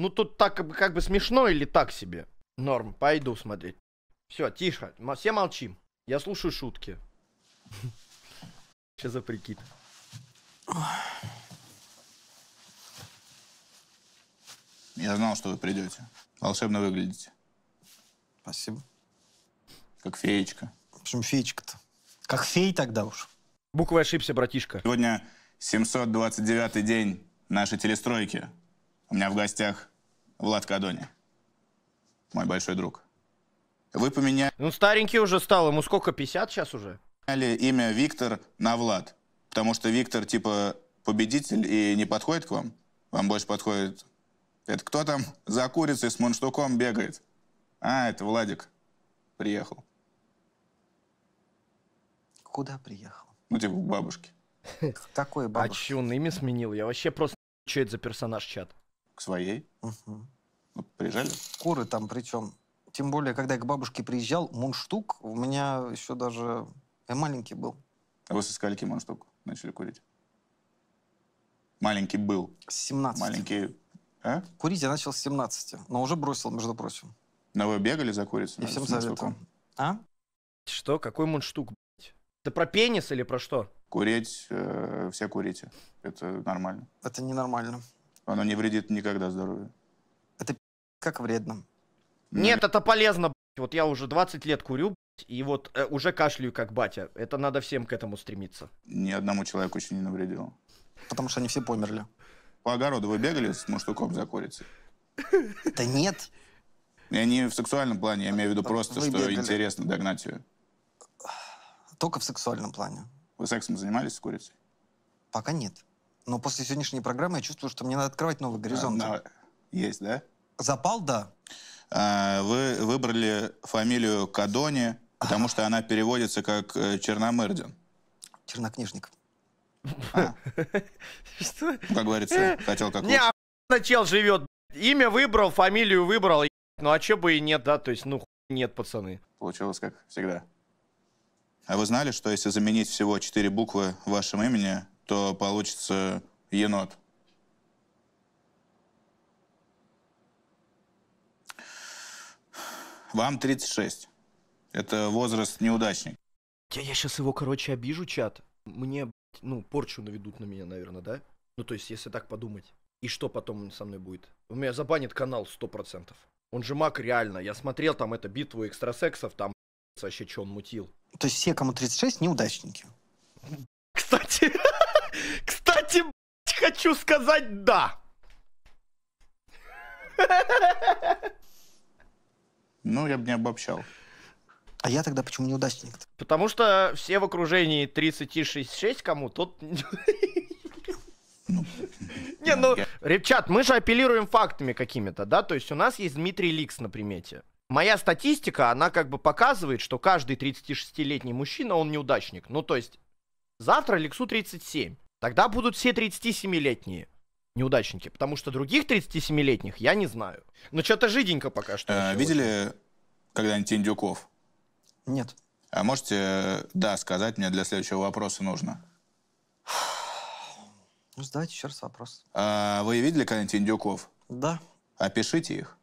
Ну тут так как бы, смешно или так себе? Норм, пойду смотреть. Все, тише, все молчим. Я слушаю шутки. Что за прикид? Я знал, что вы придете. Волшебно выглядите. Спасибо. Как феечка. В общем феечка-то? Как фей тогда уж. Буквы ошибся, братишка. Сегодня 729 день нашей телестройки. У меня в гостях Влад Кадони. Мой большой друг. Вы поменяли... Ну, старенький уже стал. Ему сколько, 50 сейчас уже? имя Виктор на Влад. Потому что Виктор, типа, победитель и не подходит к вам. Вам больше подходит... Это кто там за курицей с мунштуком бегает? А, это Владик. Приехал. Куда приехал? Ну, типа, к бабушке. Такой а бабушке. А че он имя сменил? Я вообще просто... Че это за персонаж чат? к своей. Угу. приезжали? Куры там причем. Тем более, когда я к бабушке приезжал, мунштук у меня еще даже... Я маленький был. А вы со скольки мунштук начали курить? Маленький был. С 17. Маленький... А? Курить я начал с 17, но уже бросил, между прочим. Но вы бегали за курицей? Я всем советую. А? Что? Какой мунштук, Это про пенис или про что? Курить, э, все курите. Это нормально. Это ненормально. Оно не вредит никогда здоровью. Это как вредно. Нет, это полезно, блядь. Вот я уже 20 лет курю, блядь, и вот э, уже кашляю, как батя. Это надо всем к этому стремиться. Ни одному человеку еще не навредило. Потому что они все померли. По огороду вы бегали с мужчуком за курицей? Да нет. Я не в сексуальном плане, я имею в виду просто, что интересно догнать ее. Только в сексуальном плане. Вы сексом занимались с курицей? Пока нет но после сегодняшней программы я чувствую, что мне надо открывать новый горизонт. А, есть, да? Запал, да. А, вы выбрали фамилию Кадони, потому что она переводится как э, Черномырдин. Чернокнижник. А. Что? Ну, как говорится, хотел как Не, лучше. а чел живет. Имя выбрал, фамилию выбрал. Ну а чё бы и нет, да? То есть, ну, нет, пацаны. Получилось как всегда. А вы знали, что если заменить всего четыре буквы в вашем имени, то получится енот. Вам 36. Это возраст неудачник. Я, я сейчас его, короче, обижу, чат. Мне, ну, порчу наведут на меня, наверное, да? Ну, то есть, если так подумать. И что потом со мной будет? У меня забанит канал 100%. Он же маг реально. Я смотрел там это битву экстрасексов, там вообще что он мутил. То есть все, кому 36, неудачники. Кстати. Кстати, хочу сказать да. Ну, я бы не обобщал. А я тогда почему неудачник? -то? Потому что все в окружении 36 кому тот... Ну, не, ну, я... ребчат, мы же апеллируем фактами какими-то, да? То есть у нас есть Дмитрий Ликс на примете. Моя статистика, она как бы показывает, что каждый 36-летний мужчина, он неудачник. Ну, то есть Завтра Лексу 37. Тогда будут все 37-летние неудачники, потому что других 37-летних я не знаю. Но что-то жиденько пока что. Э, видели когда-нибудь Индюков? Нет. А можете, да, сказать мне для следующего вопроса нужно? Ну, задавайте еще раз вопрос. А, вы видели когда-нибудь Индюков? Да. Опишите их.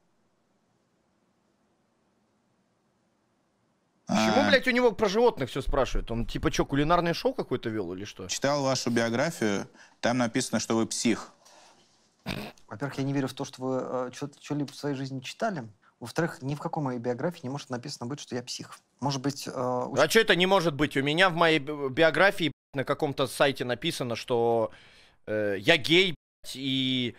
там, блядь, у него про животных все спрашивают. Он типа что, кулинарное шоу какое-то вел или что? Читал вашу биографию, там написано, что вы псих. Во-первых, я не верю в то, что вы э, что-либо в своей жизни читали. Во-вторых, ни в какой моей биографии не может написано быть, что я псих. Может быть... Э, у... А что это не может быть? У меня в моей биографии на каком-то сайте написано, что э, я гей, и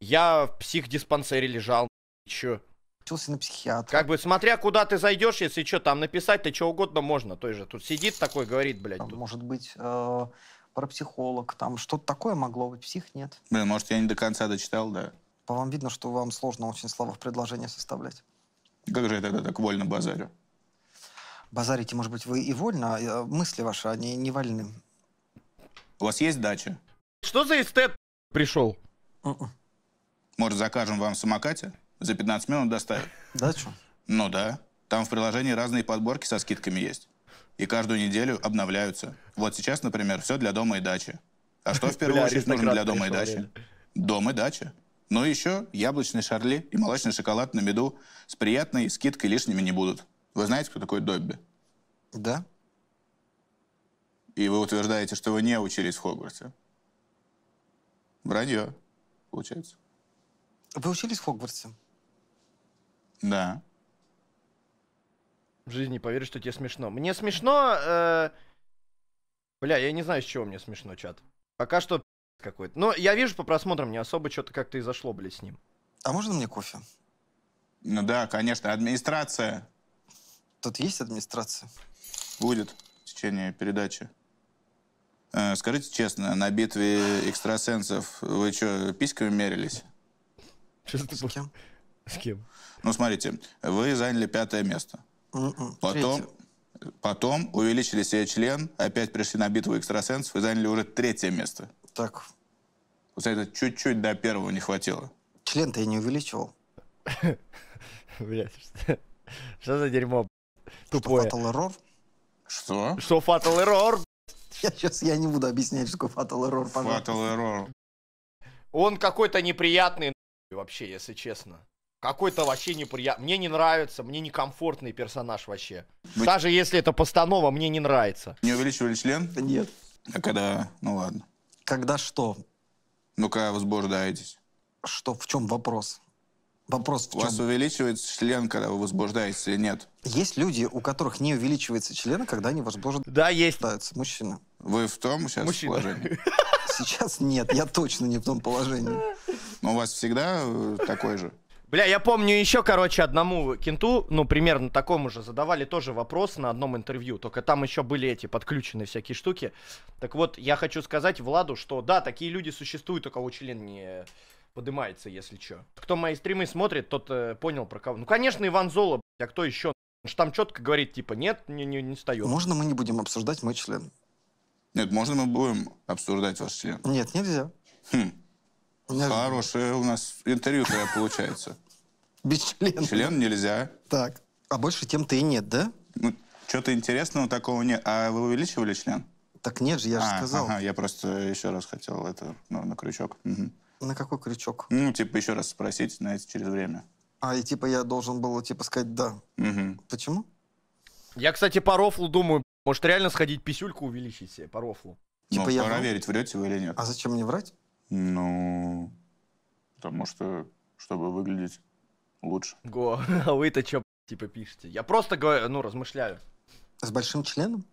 я в психдиспансере лежал. Чё? учился на психиатра. Как бы смотря куда ты зайдешь, если что, там написать-то что угодно можно. Той же тут сидит такой, говорит, блядь. Там, тут. Может быть, э, психолог, там что-то такое могло быть, псих нет. Блин, может, я не до конца дочитал, да. По вам видно, что вам сложно очень слова в предложения составлять. Как же я тогда так вольно базарю? Базарите, может быть, вы и вольно, а, э, мысли ваши, они а не вольны. У вас есть дача? Что за эстет пришел? Uh -uh. Может, закажем вам самокате? За 15 минут доставят. Да, что? Ну да. Там в приложении разные подборки со скидками есть. И каждую неделю обновляются. Вот сейчас, например, все для дома и дачи. А что в первую очередь нужно для дома и дачи? Дом и дача. Но ну еще яблочный шарли и молочный шоколад на меду с приятной скидкой лишними не будут. Вы знаете, кто такой Добби? Да. И вы утверждаете, что вы не учились в Хогвартсе. Вранье, получается. Вы учились в Хогвартсе? Да. В жизни поверишь, что тебе смешно. Мне смешно... Э... Бля, я не знаю, с чего мне смешно, чат. Пока что какой-то. Но я вижу по просмотрам, не особо что-то как-то и зашло, блядь, с ним. А можно мне кофе? Ну да, конечно. Администрация. Тут есть администрация? Будет в течение передачи. Э, скажите честно, на битве экстрасенсов вы что, письками мерились? Что с кем? С кем? Ну, смотрите, вы заняли пятое место. Mm-mm. М-м, потом... Третье. Потом увеличили себе член, опять пришли на битву экстрасенсов и заняли уже третье место. Так. Вот это чуть-чуть до первого не хватило. Член-то я не увеличивал. Блять, что за дерьмо, Тупое. Что, эррор? Что? Что, фатал эррор? Я сейчас я не буду объяснять, что фатал эррор, пожалуйста. Фатал эррор. Он какой-то неприятный, вообще, если честно. Какой-то вообще неприятный. Мне не нравится, мне некомфортный персонаж вообще. Вы... Даже если это постанова, мне не нравится. Не увеличивали член? Нет. А когда? Ну ладно. Когда что? Ну когда возбуждаетесь? Что? В чем вопрос? Вопрос в чем? У вас увеличивается член, когда вы возбуждаетесь или нет? Есть люди, у которых не увеличивается член, когда они возбуждаются. Да, есть. Мужчина. Вы в том сейчас Мужчина. положении? Сейчас нет, я точно не в том положении. Но ну, у вас всегда э, такой же? Бля, я помню еще, короче, одному кенту, ну, примерно такому же, задавали тоже вопрос на одном интервью, только там еще были эти подключены всякие штуки. Так вот, я хочу сказать Владу, что да, такие люди существуют, у кого член не поднимается, если что. Кто мои стримы смотрит, тот э, понял про кого. Ну, конечно, Иван Золо, а кто еще? Он же там четко говорит, типа, нет, не, не, не встает. Можно мы не будем обсуждать мой член? Нет, можно мы будем обсуждать ваш член? Нет, нельзя. Хм. Хорошее у нас интервью тогда получается. Без члена. Член нельзя. Так. А больше тем-то и нет, да? Ну, что-то интересного такого нет. А вы увеличивали член? Так нет же, я же а, сказал. Ага, я просто еще раз хотел это ну, на крючок. Угу. На какой крючок? Ну, типа, еще раз спросить, знаете, через время. А, и типа я должен был, типа, сказать «да». Угу. Почему? Я, кстати, по рофлу думаю, может, реально сходить писюльку увеличить себе по рофлу? Типа ну, я проверить, врете вы или нет. А зачем мне врать? Ну, потому что, чтобы выглядеть лучше. Го, а вы-то что, типа, пишете? Я просто, говорю, ну, размышляю. С большим членом?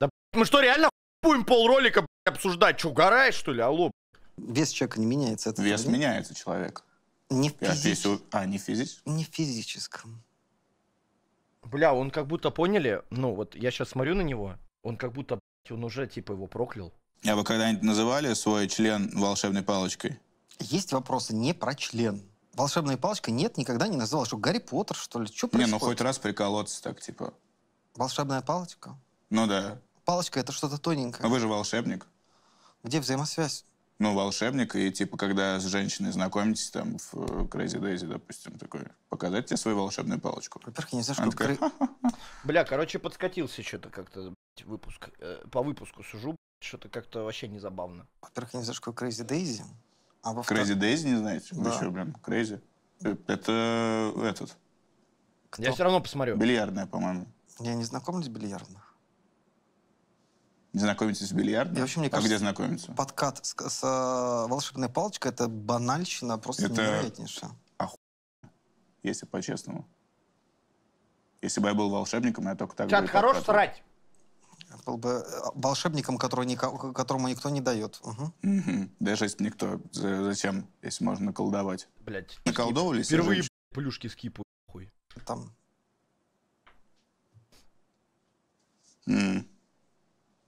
Да, мы что, реально будем пол ролика обсуждать? Че, угораешь, что ли? Алло. Вес человека не меняется. Это Вес время? меняется человек. Не в физическом. А, не физическом? Не в физическом. Бля, он как будто, поняли, ну вот я сейчас смотрю на него, он как будто, он уже типа его проклял. А вы когда-нибудь называли свой член волшебной палочкой? Есть вопросы не про член. Волшебная палочка нет, никогда не называла. Что, Гарри Поттер, что ли? Что происходит? Не, ну хоть раз приколоться так, типа. Волшебная палочка? Ну да. Палочка — это что-то тоненькое. А вы же волшебник. Где взаимосвязь? Ну, волшебник, и типа, когда с женщиной знакомитесь, там, в э, Crazy Daisy, допустим, такой, показать тебе свою волшебную палочку. Во-первых, я не знаю, что такая... Бля, короче, подскатился что-то как-то выпуск. Э, по выпуску сужу, что-то как-то вообще не забавно. Во-первых, я не знаю, что такое Crazy Daisy. А во Crazy Daisy не знаете? Да. Вы что, блин, Crazy? Э, это э, этот. Кто? Я все равно посмотрю. Бильярдная, по-моему. Я не знакомлюсь с бильярдных. Не знакомитесь с бильярдом? И вообще, мне а кажется, где знакомиться? Подкат с, с, с э, волшебной палочкой — это банальщина просто это... невероятнейшая. Оху... если по-честному. Если бы я был волшебником, я только так Чат, хорош подкатывал. срать! был бы э, волшебником, который никому, которому никто не дает. Угу. Угу. Даже если никто, зачем, если можно колдовать. Блять. Наколдовались? Впервые плюшки скипу. Хуй. Там. м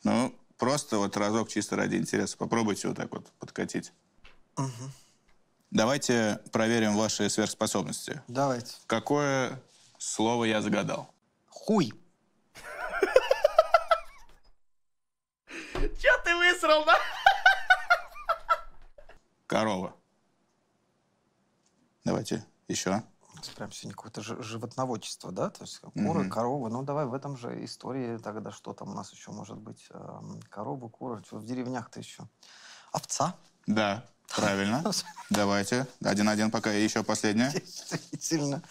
Ну, просто вот разок чисто ради интереса. Попробуйте вот так вот подкатить. Угу. Давайте проверим ваши сверхспособности. Давайте. Какое слово я загадал? Хуй. Че ты высрал, да? Корова. Давайте еще. Прям сегодня какое-то животноводчество, да? То есть куры, mm-hmm. коровы. Ну, давай в этом же истории тогда что там у нас еще может быть? Эм, коровы, куры. В деревнях-то еще. Овца. Да, правильно. Давайте. Один-один пока. И еще последнее. Действительно.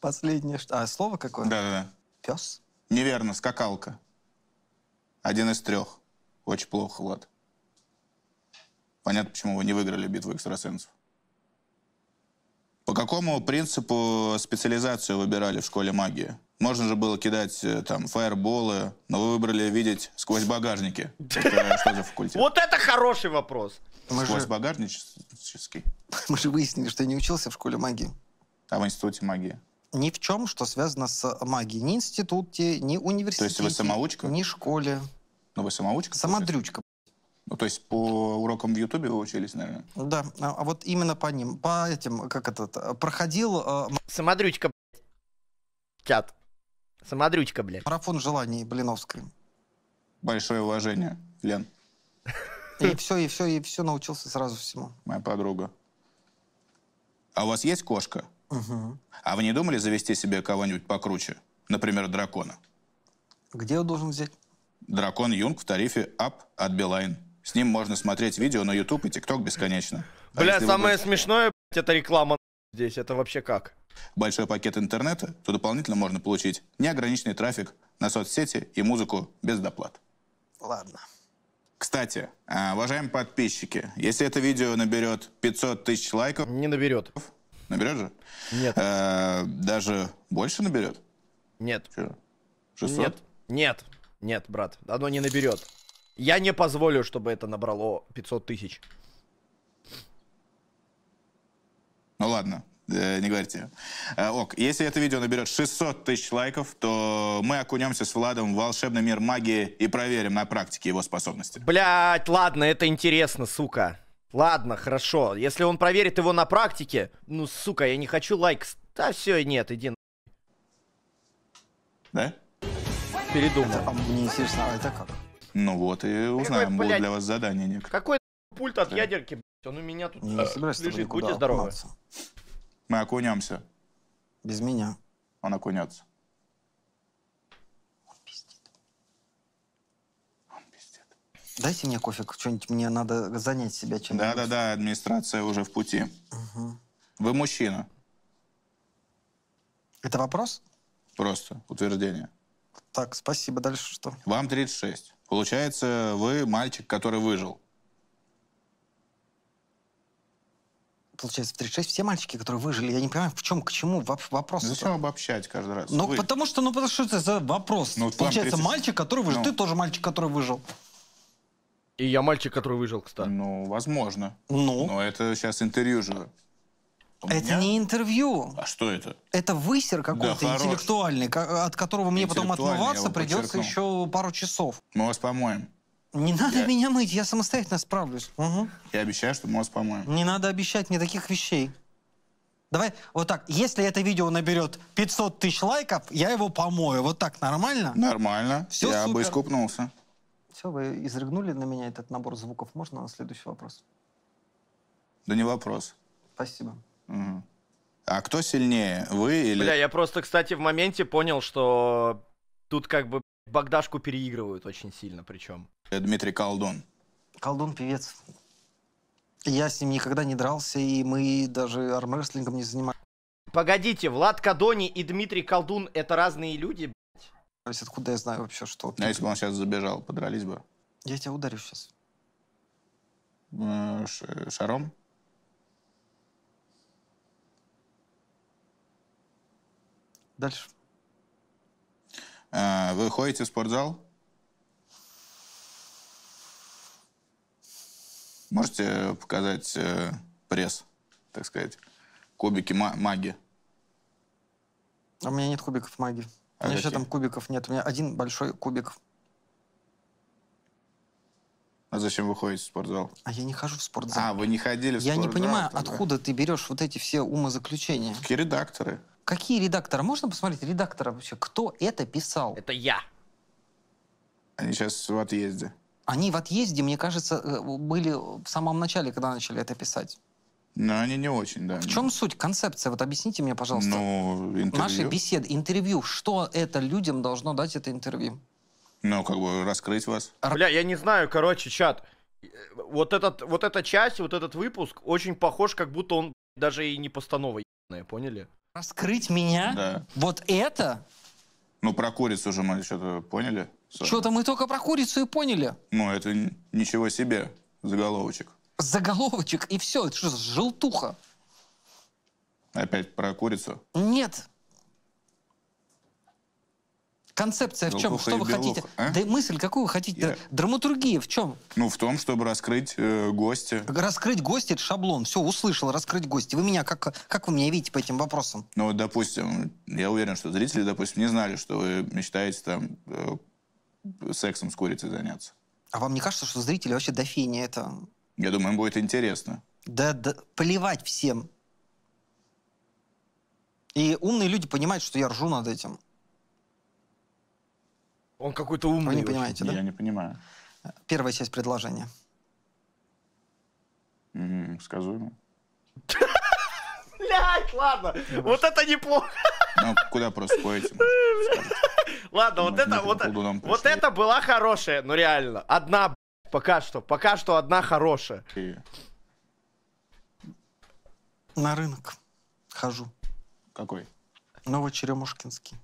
Последнее. А, слово какое? Да-да-да. Пес. Неверно, скакалка. Один из трех. Очень плохо, Влад. Понятно, почему вы не выиграли битву экстрасенсов. По какому принципу специализацию выбирали в школе магии? Можно же было кидать э, там фаерболы, но вы выбрали видеть сквозь багажники. что за факультет? Вот это хороший вопрос. сквозь же... багажнический. Мы же выяснили, что я не учился в школе магии. А в институте магии? Ни в чем, что связано с магией. Ни институте, ни университете. То есть вы самоучка? Ни школе. Но ну, вы самоучка? дрючка. Ну, то есть по урокам в Ютубе вы учились, наверное? Да, а, а вот именно по ним, по этим, как это, э, проходил... Э, Самодрючка, блядь. Чат. Самодрючка, блядь. Марафон желаний Блиновской. Большое уважение, Лен. И все, и все, и все научился сразу всему. Моя подруга. А у вас есть кошка? Угу. А вы не думали завести себе кого-нибудь покруче? Например, дракона? Где его должен взять? Дракон Юнг в тарифе Up от Билайн. С ним можно смотреть видео на YouTube и TikTok бесконечно. А Бля, самое вы... смешное, это реклама здесь. Это вообще как? Большой пакет интернета, то дополнительно можно получить неограниченный трафик на соцсети и музыку без доплат. Ладно. Кстати, а, уважаемые подписчики, если это видео наберет 500 тысяч лайков... Не наберет. Наберет же? Нет. Э даже больше наберет? Нет. Че? 600? Нет. Нет. Нет, брат, оно не наберет. Я не позволю, чтобы это набрало 500 тысяч. Ну ладно, э, не говорите. Э, ок, если это видео наберет 600 тысяч лайков, то мы окунемся с Владом в волшебный мир магии и проверим на практике его способности. Блять, ладно, это интересно, сука. Ладно, хорошо. Если он проверит его на практике, ну, сука, я не хочу лайк. Да все, нет, иди Да? передумал. а мне интересно, а это как? Ну вот, и узнаем, будет для вас задание некоторое. Какой пульт от ядерки, он у меня тут не э, собираюсь лежит, будьте здоровы. Мы окунемся. Без меня. Он окунется. Он Дайте мне кофе, что-нибудь мне надо занять себя чем-то. Да-да-да, администрация уже в пути. Угу. Вы мужчина. Это вопрос? Просто утверждение. Так, спасибо. Дальше что? Вам 36. Получается, вы мальчик, который выжил. получается, в 36 все мальчики, которые выжили. Я не понимаю, в чем, к чему вопрос. Зачем обобщать каждый раз? Ну, Вы... потому что, ну, потому что это за вопрос. Ну, получается, 30... мальчик, который выжил. Ну. Ты тоже мальчик, который выжил. И я мальчик, который выжил, кстати. Ну, возможно. Ну. Но это сейчас интервью же меня... Это не интервью. А что это? Это высер какой-то да, интеллектуальный, э, от которого мне потом отмываться придется подчеркну. еще пару часов. Мы вас помоем. Не надо я... меня мыть, я самостоятельно справлюсь. Угу. Я обещаю, что мы вас помоем. Не надо обещать мне таких вещей. Давай вот так, если это видео наберет 500 тысяч лайков, я его помою. Вот так нормально? Нормально. Все я супер. бы искупнулся. Все, вы изрыгнули на меня этот набор звуков. Можно на следующий вопрос? Да не вопрос. Спасибо. А кто сильнее, вы или... Бля, я просто, кстати, в моменте понял, что тут как бы Богдашку переигрывают очень сильно причем. Э, Дмитрий Колдун. Колдун певец. Я с ним никогда не дрался, и мы даже армрестлингом не занимались. Погодите, Влад Кадони и Дмитрий Колдун — это разные люди, блядь? Откуда я знаю вообще, что... А если бы он сейчас забежал, подрались бы? Я тебя ударю сейчас. Э, Шаром? Дальше. Э, вы ходите в спортзал? Можете показать э, пресс, так сказать, кубики маги? А у меня нет кубиков маги. А у меня а еще там кубиков нет. У меня один большой кубик. А зачем вы ходите в спортзал? А я не хожу в спортзал. А, вы не ходили в спортзал? Я не понимаю, тогда? откуда ты берешь вот эти все умозаключения? Такие редакторы. Какие редакторы? Можно посмотреть редактора вообще? Кто это писал? Это я. Они сейчас в отъезде. Они в отъезде, мне кажется, э, были в самом начале, когда начали это писать. Но они не очень, да. В чем не... суть, концепция? Вот объясните мне, пожалуйста. Ну, интервью. Наши беседы, интервью. Что это людям должно дать это интервью? Ну, как бы раскрыть вас. Бля, я не знаю, короче, чат. Вот, этот, вот эта часть, вот этот выпуск очень похож, как будто он даже и не постанова поняли? Раскрыть меня? Да. Вот это? Ну, про курицу уже мы что-то поняли. Что-то мы только про курицу и поняли. Ну, это ничего себе заголовочек. Заголовочек, и все, это что, желтуха? Опять про курицу? Нет, концепция в ну, чем? Что вы белок, хотите? А? Да мысль, какую вы хотите? Я... Драматургия в чем? Ну, в том, чтобы раскрыть э, гостя. Раскрыть гостя — это шаблон. Все, услышал, раскрыть гостя. Вы меня, как, как вы меня видите по этим вопросам? Ну, допустим, я уверен, что зрители, допустим, не знали, что вы мечтаете там э, сексом с курицей заняться. А вам не кажется, что зрители вообще до фени это... Я думаю, им будет интересно. Да, да, плевать всем. И умные люди понимают, что я ржу над этим. Он какой-то умный. Вы не понимаете, очень. да? Я не понимаю. Первая часть предложения. Угу, сказуемо. Блять, ладно. Вот это неплохо. Ну, куда просто поедете? Ладно, вот это, вот, вот это была хорошая, ну реально. Одна, пока что, пока что одна хорошая. На рынок хожу. Какой? Новочеремушкинский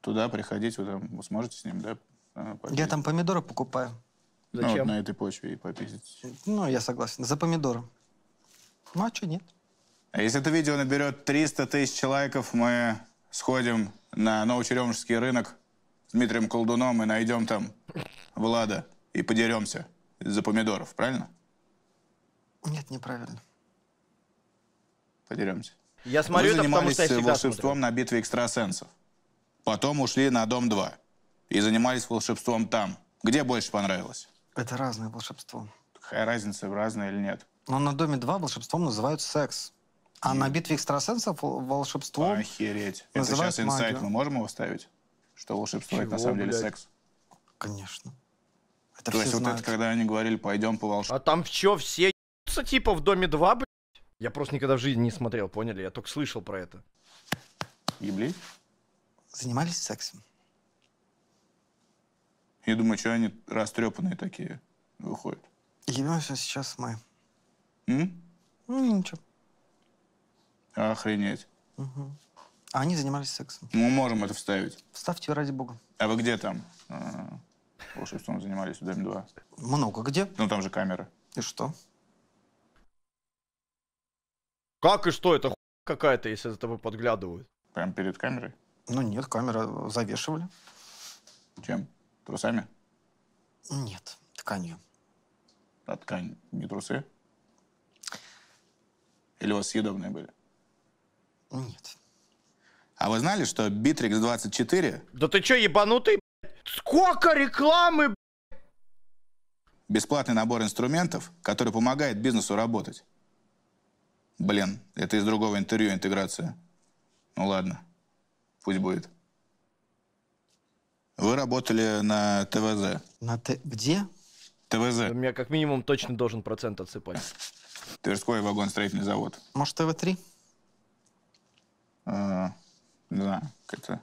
туда приходить, вы там вы сможете с ним, да? А, попить? Я там помидоры покупаю. Зачем? Ну, вот на этой почве и попиздить. Ну, я согласен. За помидоры. Ну, а что нет? А если это видео наберет 300 тысяч лайков, мы сходим на Новочеремушский рынок с Дмитрием Колдуном и найдем там Влада и подеремся за помидоров, правильно? Нет, неправильно. Подеремся. Я смотрю Вы это, потому что я волшебством смотрю. на битве экстрасенсов. Потом ушли на Дом-2 и занимались волшебством там. Где больше понравилось? Это разное волшебство. Какая разница, разное или нет? Но на Доме-2 волшебством называют секс. А mm. на битве экстрасенсов волшебство. Охереть. Это сейчас инсайт. Магию. Мы можем его ставить? Что волшебство Чего, это на самом блядь? деле секс? Конечно. Это То есть знают. вот это, когда они говорили, пойдем по волшебству. А там что, все ебутся, типа, в Доме 2, блядь? Я просто никогда в жизни не смотрел, поняли? Я только слышал про это. Еблись? занимались сексом. Я думаю, что они растрепанные такие выходят. Еремеша сейчас мы. М? Ну, ничего. Охренеть. Угу. А они занимались сексом. Мы можем это вставить. Вставьте, ради бога. А вы где там? А, Волшебством занимались в Доме 2. Много где. Ну, там же камера. И что? Как и что? Это хуйня какая-то, если за тобой подглядывают. Прям перед камерой? Ну нет, камеры завешивали. Чем? Трусами? Нет, тканью. А ткань не трусы? Или у вас съедобные были? Нет. А вы знали, что Bittrex24... Да ты чё, ебанутый, блядь? Сколько рекламы, Бесплатный набор инструментов, который помогает бизнесу работать. Блин, это из другого интервью интеграция. Ну ладно пусть будет. Вы работали на ТВЗ. На Т... Где? ТВЗ. У меня как минимум точно должен процент отсыпать. Тверской вагон-строительный завод. Может, ТВ-3? А, не знаю, как это...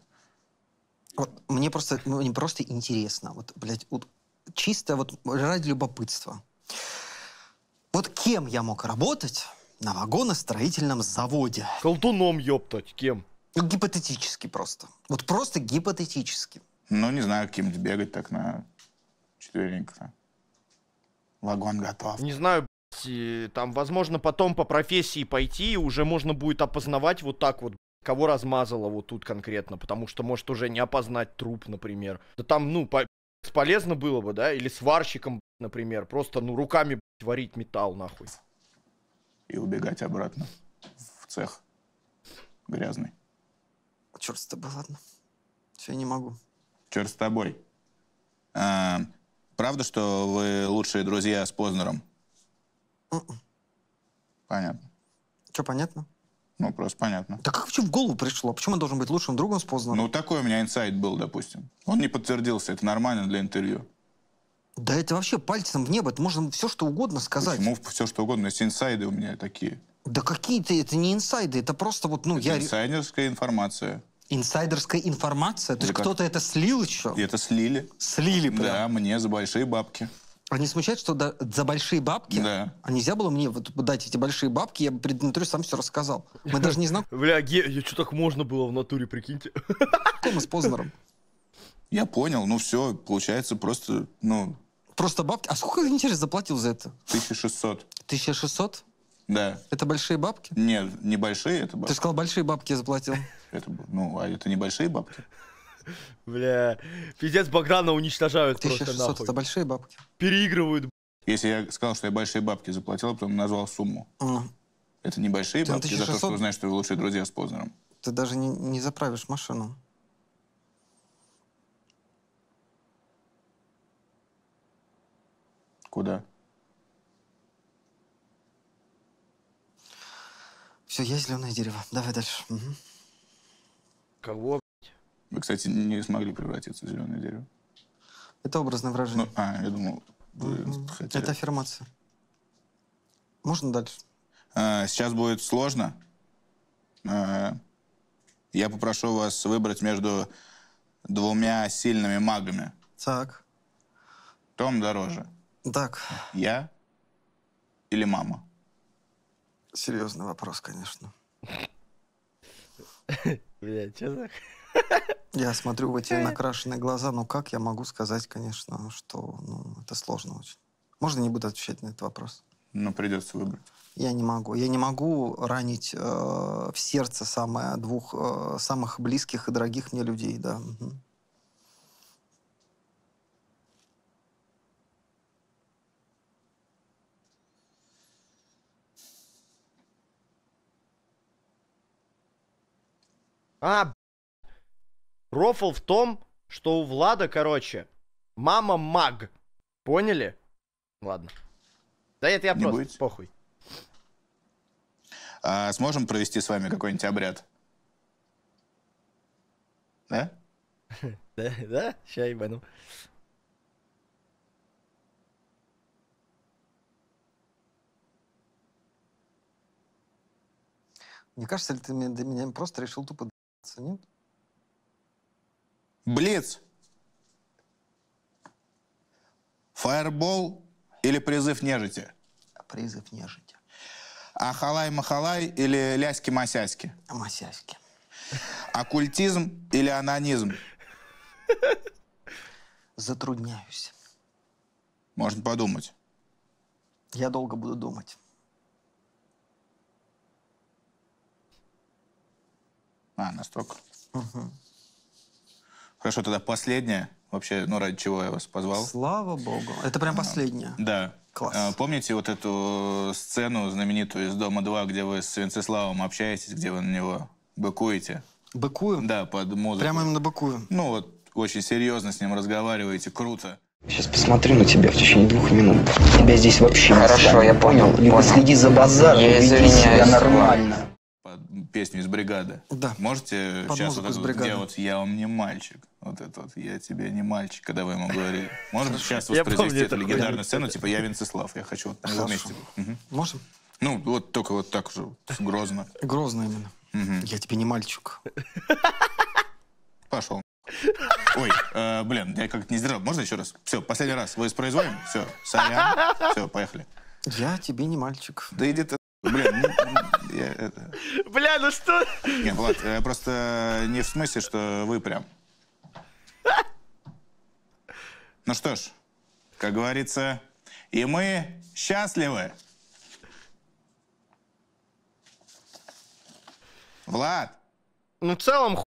Вот, мне просто, мне ну, просто интересно. Вот, блядь, вот, чисто вот ради любопытства. Вот кем я мог работать на вагоностроительном заводе? Колтуном, ёптать, кем? Ну, гипотетически просто. Вот просто гипотетически. Ну, не знаю, каким-нибудь бегать так на четверенько. Вагон готов. Не знаю, там, возможно, потом по профессии пойти, и уже можно будет опознавать вот так вот, кого размазало вот тут конкретно, потому что может уже не опознать труп, например. Да там, ну, по полезно было бы, да, или сварщиком, например, просто, ну, руками, блядь, варить металл, нахуй. И убегать обратно в цех грязный. Черт с тобой, ладно. Все, я не могу. Черт с тобой. А, правда, что вы лучшие друзья с Познером? Mm -mm. Понятно. Что, понятно? Ну, просто понятно. Да как вообще в голову пришло? Почему он должен быть лучшим другом с Познером? Ну, такой у меня инсайт был, допустим. Он не подтвердился, это нормально для интервью. Да это вообще пальцем в небо, это можно все что угодно сказать. Почему все что угодно? Есть инсайды у меня такие. Да какие-то, это не инсайды, это просто вот, ну, это я... инсайдерская информация. Инсайдерская информация? То есть как... кто-то это слил еще? И это слили. Слили прям? Да, мне за большие бабки. А не смущает, что да, за большие бабки? Да. А нельзя было мне вот дать эти большие бабки? Я бы перед Дмитрием сам все рассказал. Мы даже не знакомы. Бля, я что так можно было в натуре, прикиньте? Знакомы с Познером. Я понял, ну все, получается просто, ну... Просто бабки? А сколько, интересно, заплатил за это? 1600. 1600? Да. Это большие бабки? Нет, небольшие это бабки. Ты сказал, большие бабки я заплатил. Это, ну, а это небольшие бабки? Бля, пиздец Богдана уничтожают 1600 просто нахуй. это большие бабки. Переигрывают. Если я сказал, что я большие бабки заплатил, а потом назвал сумму. А. Это небольшие бабки за то, что узнаешь, что вы лучшие друзья с Познером. Ты даже не, не заправишь машину. Куда? Все, есть зеленое дерево. Давай дальше. Угу. Кого? Вы, кстати, не смогли превратиться в зеленое дерево. Это образное выражение. Ну, а, я думал, вы хотели. Это аффирмация. Можно дальше? А, сейчас будет сложно. А, я попрошу вас выбрать между двумя сильными магами. Так. Том дороже. Так. Я или мама? Серьезный вопрос, конечно. Бля, что за... Я смотрю в эти накрашенные глаза, но как я могу сказать, конечно, что ну, это сложно очень. Можно не буду отвечать на этот вопрос? Ну, придется выбрать. Я не могу. Я не могу ранить э, в сердце самое двух э, самых близких и дорогих мне людей, да. Угу. А, рофл в том, что у Влада, короче, мама маг. Поняли? Ладно. Да это я Не просто, будет. похуй. А сможем провести с вами какой-нибудь обряд? Да? Да, да, сейчас ебану. Мне кажется, ты для меня просто решил тупо кажется, нет? Блиц! Фаербол или призыв нежити? Призыв нежити. Ахалай-махалай или ляськи-масяськи? Масяськи. Оккультизм или анонизм? Затрудняюсь. Можно подумать. Я долго буду думать. А, настолько. Угу. Хорошо, тогда последнее. Вообще, ну, ради чего я вас позвал. Слава богу. Это прям а, последнее. Да. Класс. А, помните вот эту э, сцену знаменитую из «Дома 2», где вы с Венцеславом общаетесь, где вы на него быкуете? Быкую? Да, под музыку. Прямо именно быкую? Ну, вот очень серьезно с ним разговариваете, круто. Сейчас посмотрю на тебя в течение двух минут. Тебя здесь вообще Хорошо, не Хорошо, я понял. Либо понял. следи за базаром, веди себя нормально песню из бригады. Да. Можете Под сейчас вот это вот «Я вам не мальчик». Вот это вот «Я тебе не мальчик», когда вы ему говорили. Можно сейчас воспроизвести эту легендарную сцену, типа «Я Венцеслав», я хочу вот вместе. Можем? Ну, вот только вот так же, грозно. Грозно именно. Я тебе не мальчик. Пошел. Ой, э, блин, я как-то не сдержал. Можно еще раз? Все, последний раз воспроизводим. Все, сорян. Все, поехали. Я тебе не мальчик. Да иди ты. Блин, ну, я, это... Бля, ну что? Не, Влад, э, просто э, не в смысле, что вы прям. Ну что ж, как говорится, и мы счастливы. Влад. Ну, в целом, ху...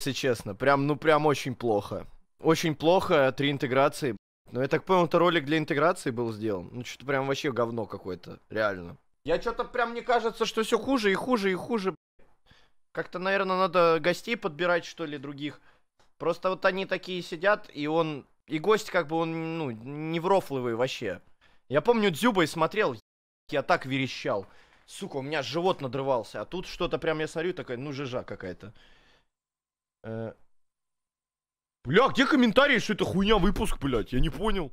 если честно. Прям, ну, прям очень плохо. Очень плохо, три интеграции. Ну, я так понял, это ролик для интеграции был сделан. Ну, что-то прям вообще говно какое-то, реально. Я что-то прям мне кажется, что все хуже и хуже и хуже. Как-то, наверное, надо гостей подбирать, что ли, других. Просто вот они такие сидят, и он... И гость как бы он, ну, не врофловый вообще. Я помню, Дзюбой смотрел, я так верещал. Сука, у меня живот надрывался. А тут что-то прям я смотрю, такая, ну, жижа какая-то. Э... Бля, где комментарии, что это хуйня выпуск, блядь? Я не понял.